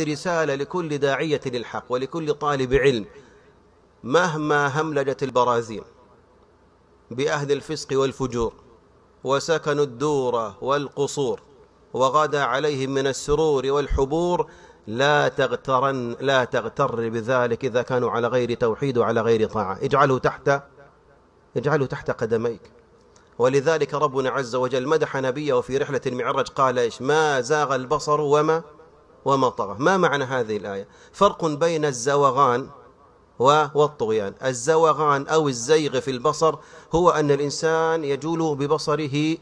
رسالة لكل داعية للحق ولكل طالب علم مهما هملجت البرازيل بأهل الفسق والفجور وسكنوا الدور والقصور وغدا عليهم من السرور والحبور لا تغترن لا تغتر بذلك إذا كانوا على غير توحيد وعلى غير طاعة اجعله تحت اجعله تحت قدميك ولذلك ربنا عز وجل مدح نبيه في رحلة المعرج قال إيش ما زاغ البصر وما طغى ما معنى هذه الآية فرق بين الزوغان والطغيان الزوغان أو الزيغ في البصر هو أن الإنسان يجول ببصره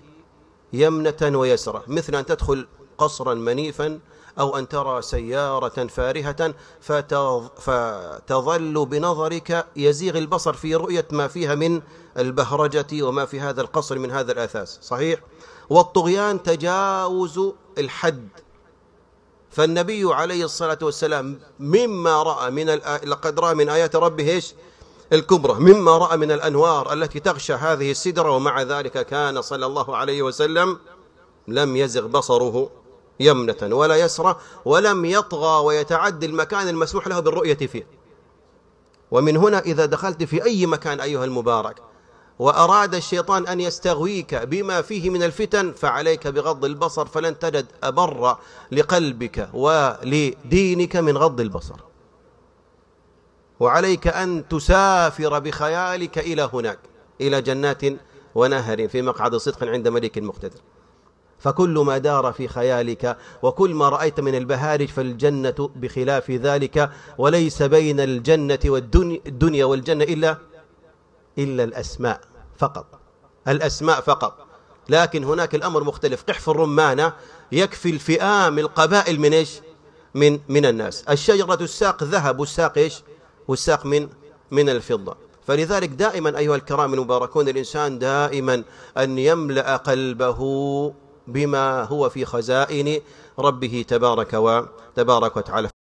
يمنة ويسرة مثل أن تدخل قصرا منيفا أو أن ترى سيارة فارهة فتظل بنظرك يزيغ البصر في رؤية ما فيها من البهرجة وما في هذا القصر من هذا الأثاث صحيح؟ والطغيان تجاوز الحد فالنبي عليه الصلاة والسلام مما رأى من لقد رأى من آيات ربه إيش الكبرى مما رأى من الأنوار التي تغشى هذه السدرة ومع ذلك كان صلى الله عليه وسلم لم يزغ بصره يمنة ولا يسرة ولم يطغى ويتعدى المكان المسموح له بالرؤية فيه ومن هنا إذا دخلت في أي مكان أيها المبارك وأراد الشيطان أن يستغويك بما فيه من الفتن فعليك بغض البصر فلن تجد أبر لقلبك ولدينك من غض البصر وعليك أن تسافر بخيالك إلى هناك إلى جنات ونهر في مقعد صدق عند ملك مقتدر فكل ما دار في خيالك وكل ما رأيت من البهارج فالجنة بخلاف ذلك وليس بين الجنة والدنيا والجنة إلا إلا الأسماء فقط الأسماء فقط لكن هناك الأمر مختلف قحف الرمانة يكفي الفئام القبائل من إيش من من الناس الشجرة الساق ذهب والساق إيش والساق من من الفضة فلذلك دائما أيها الكرام المباركون الإنسان دائما أن يملأ قلبه بما هو في خزائن ربه تبارك وتبارك وتعالى